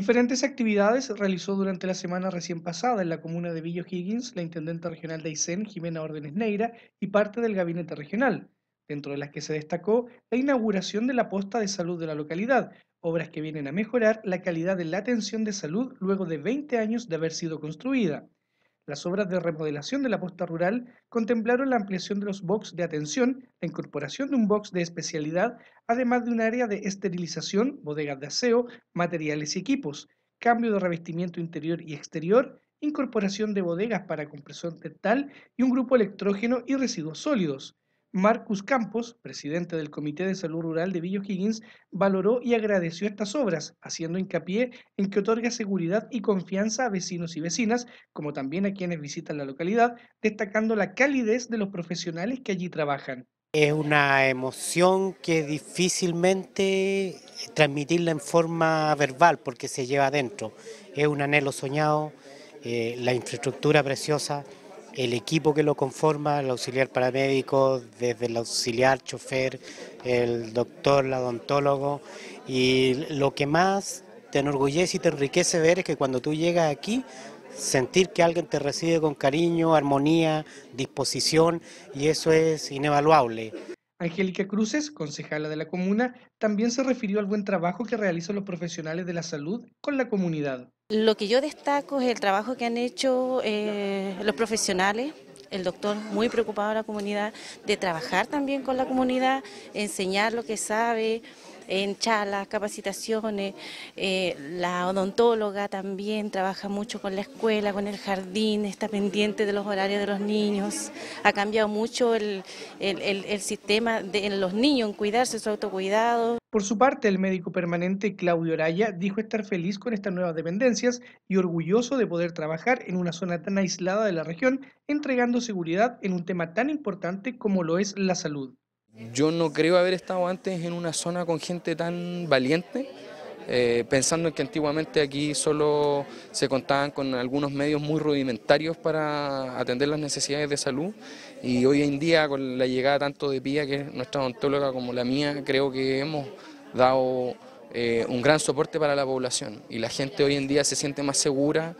Diferentes actividades realizó durante la semana recién pasada en la comuna de Villo Higgins la intendente regional de Aysén, Jimena Órdenes Neira, y parte del gabinete regional, dentro de las que se destacó la inauguración de la posta de salud de la localidad, obras que vienen a mejorar la calidad de la atención de salud luego de 20 años de haber sido construida. Las obras de remodelación de la posta rural contemplaron la ampliación de los box de atención, la incorporación de un box de especialidad, además de un área de esterilización, bodegas de aseo, materiales y equipos, cambio de revestimiento interior y exterior, incorporación de bodegas para compresión dental y un grupo electrógeno y residuos sólidos. Marcus Campos, presidente del Comité de Salud Rural de Villa Higgins, valoró y agradeció estas obras, haciendo hincapié en que otorga seguridad y confianza a vecinos y vecinas, como también a quienes visitan la localidad, destacando la calidez de los profesionales que allí trabajan. Es una emoción que difícilmente transmitirla en forma verbal porque se lleva adentro. Es un anhelo soñado, eh, la infraestructura preciosa, el equipo que lo conforma, el auxiliar paramédico, desde el auxiliar chofer, el doctor, el odontólogo. Y lo que más te enorgullece y te enriquece ver es que cuando tú llegas aquí, sentir que alguien te recibe con cariño, armonía, disposición, y eso es inevaluable. Angélica Cruces, concejala de la comuna, también se refirió al buen trabajo que realizan los profesionales de la salud con la comunidad. Lo que yo destaco es el trabajo que han hecho eh, los profesionales el doctor muy preocupado de la comunidad, de trabajar también con la comunidad, enseñar lo que sabe, en charlas, capacitaciones. Eh, la odontóloga también trabaja mucho con la escuela, con el jardín, está pendiente de los horarios de los niños. Ha cambiado mucho el, sistema de los niños en cuidarse, su autocuidado. Por su parte, el médico permanente Claudio Araya dijo estar feliz con estas nuevas dependencias y orgulloso de poder trabajar en una zona tan aislada de la región, entregando seguridad en un tema tan importante como lo es la salud. Yo no creo haber estado antes en una zona con gente tan valiente, eh, pensando en que antiguamente aquí solo se contaban con algunos medios muy rudimentarios para atender las necesidades de salud y hoy en día con la llegada tanto de Pía, que es nuestra odontóloga, como la mía, creo que hemos dado eh, un gran soporte para la población y la gente hoy en día se siente más segura,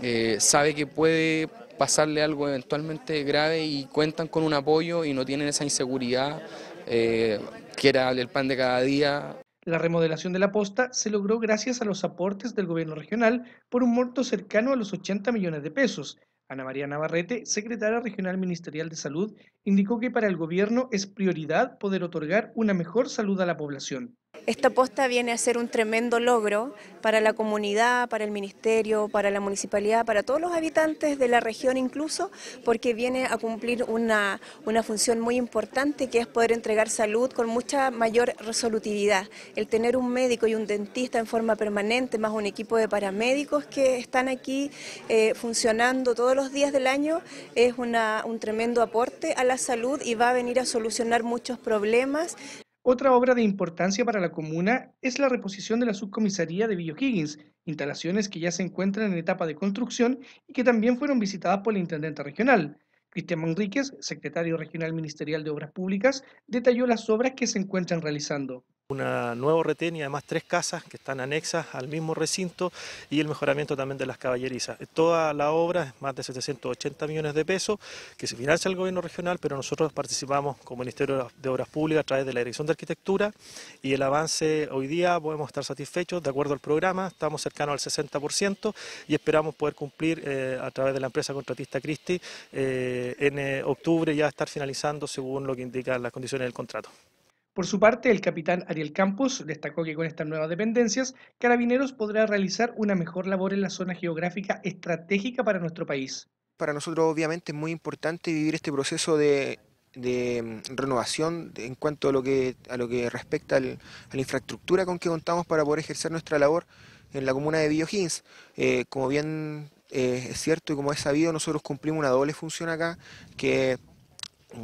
eh, sabe que puede pasarle algo eventualmente grave y cuentan con un apoyo y no tienen esa inseguridad eh, que era el pan de cada día. La remodelación de la posta se logró gracias a los aportes del gobierno regional por un monto cercano a los 80 millones de pesos. Ana María Navarrete, secretaria regional ministerial de salud, indicó que para el gobierno es prioridad poder otorgar una mejor salud a la población. Esta posta viene a ser un tremendo logro para la comunidad, para el ministerio, para la municipalidad, para todos los habitantes de la región incluso, porque viene a cumplir una, función muy importante que es poder entregar salud con mucha mayor resolutividad. El tener un médico y un dentista en forma permanente, más un equipo de paramédicos que están aquí eh, funcionando todos los días del año, es un tremendo aporte a la salud y va a venir a solucionar muchos problemas. Otra obra de importancia para la comuna es la reposición de la subcomisaría de Villo Higgins, instalaciones que ya se encuentran en etapa de construcción y que también fueron visitadas por el intendente regional. Cristian Manríquez, secretario regional ministerial de Obras Públicas, detalló las obras que se encuentran realizando un nuevo retén y además tres casas que están anexas al mismo recinto y el mejoramiento también de las caballerizas. Toda la obra es más de 780 millones de pesos que se financia el gobierno regional, pero nosotros participamos como Ministerio de Obras Públicas a través de la Dirección de Arquitectura y el avance hoy día podemos estar satisfechos de acuerdo al programa, estamos cercanos al 60% y esperamos poder cumplir eh, a través de la empresa contratista Christie eh, en eh, octubre ya estar finalizando según lo que indican las condiciones del contrato. Por su parte, el capitán Ariel Campos destacó que con estas nuevas dependencias, Carabineros podrá realizar una mejor labor en la zona geográfica estratégica para nuestro país. Para nosotros obviamente es muy importante vivir este proceso de, mm, renovación en cuanto a lo que, respecta a la infraestructura con que contamos para poder ejercer nuestra labor en la comuna de Villojins. Eh, como bien eh, es cierto y como es sabido, nosotros cumplimos una doble función acá, que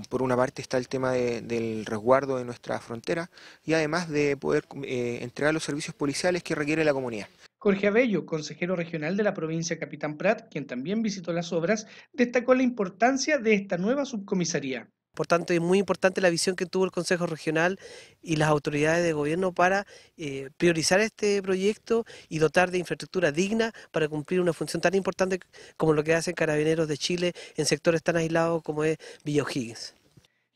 por una parte está el tema del resguardo de nuestra frontera y además de poder eh, entregar los servicios policiales que requiere la comunidad. Jorge Abello, consejero regional de la provincia Capitán Prat, quien también visitó las obras, destacó la importancia de esta nueva subcomisaría. Por tanto, es muy importante la visión que tuvo el Consejo Regional y las autoridades de gobierno para eh, priorizar este proyecto y dotar de infraestructura digna para cumplir una función tan importante como lo que hacen Carabineros de Chile en sectores tan aislados como es Villa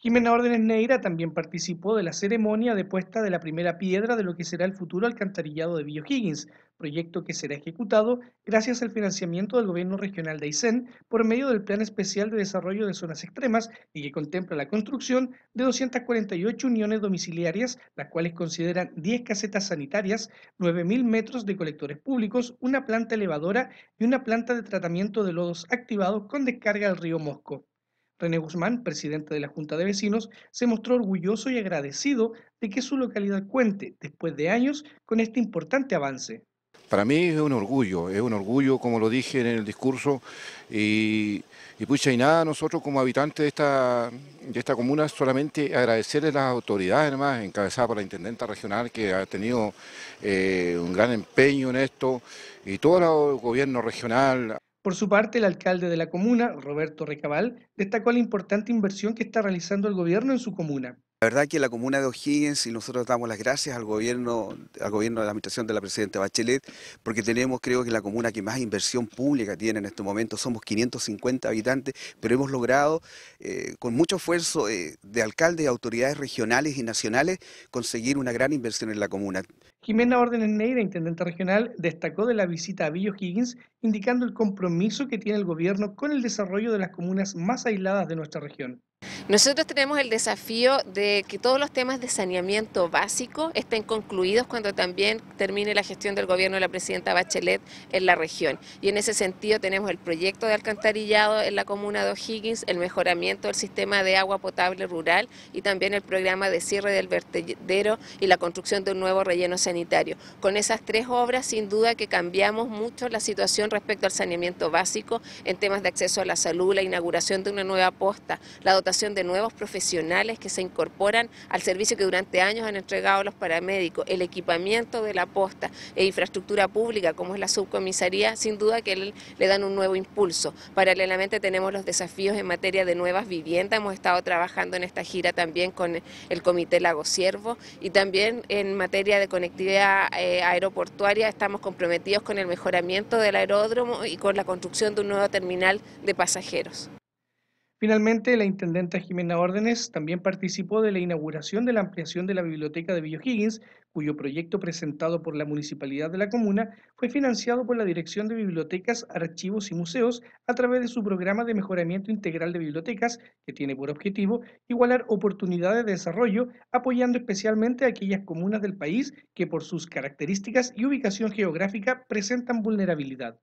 Jimena Órdenes Neira también participó de la ceremonia de puesta de la primera piedra de lo que será el futuro alcantarillado de Villo Higgins, proyecto que será ejecutado gracias al financiamiento del Gobierno Regional de Aysén por medio del Plan Especial de Desarrollo de Zonas Extremas y que contempla la construcción de 248 uniones domiciliarias, las cuales consideran 10 casetas sanitarias, 9.000 metros de colectores públicos, una planta elevadora y una planta de tratamiento de lodos activados con descarga al río Mosco. René Guzmán, presidente de la Junta de Vecinos, se mostró orgulloso y agradecido de que su localidad cuente, después de años, con este importante avance. Para mí es un orgullo, es un orgullo, como lo dije en el discurso, y, y pucha, y nada, nosotros como habitantes de esta, esta comuna solamente agradecerle a las autoridades, además, encabezadas por la Intendenta Regional, que ha tenido eh, un gran empeño en esto, y todo el gobierno regional. Por su parte, el alcalde de la comuna, Roberto Recabal, destacó la importante inversión que está realizando el gobierno en su comuna. La verdad que la comuna de O'Higgins y nosotros damos las gracias al gobierno, al gobierno de la administración de la presidenta Bachelet, porque tenemos, creo que la comuna que más inversión pública tiene en este momento, somos 550 habitantes, pero hemos logrado eh, con mucho esfuerzo eh, de alcaldes, autoridades regionales y nacionales conseguir una gran inversión en la comuna. Jimena Ordenes Neira, intendente regional, destacó de la visita a Villa O'Higgins, indicando el compromiso que tiene el gobierno con el desarrollo de las comunas más aisladas de nuestra región. Nosotros tenemos el desafío de que todos los temas de saneamiento básico estén concluidos cuando también termine la gestión del gobierno de la presidenta Bachelet en la región. Y en ese sentido tenemos el proyecto de alcantarillado en la comuna de O'Higgins, el mejoramiento del sistema de agua potable rural y también el programa de cierre del vertedero y la construcción de un nuevo relleno sanitario. Con esas tres obras sin duda que cambiamos mucho la situación respecto al saneamiento básico en temas de acceso a la salud, la inauguración de una nueva posta, la dotación de nuevos profesionales que se incorporan al servicio que durante años han entregado los paramédicos, el equipamiento de la posta e infraestructura pública como es la subcomisaría, sin duda que le dan un nuevo impulso. Paralelamente tenemos los desafíos en materia de nuevas viviendas, hemos estado trabajando en esta gira también con el Comité Lago Siervo y también en materia de conectividad eh, aeroportuaria estamos comprometidos con el mejoramiento del aeródromo y con la construcción de un nuevo terminal de pasajeros. Finalmente, la intendenta Jimena Órdenes también participó de la inauguración de la ampliación de la biblioteca de Villo Higgins, cuyo proyecto presentado por la municipalidad de la comuna fue financiado por la Dirección de Bibliotecas, Archivos y Museos a través de su programa de mejoramiento integral de bibliotecas, que tiene por objetivo igualar oportunidades de desarrollo, apoyando especialmente a aquellas comunas del país que por sus características y ubicación geográfica presentan vulnerabilidad.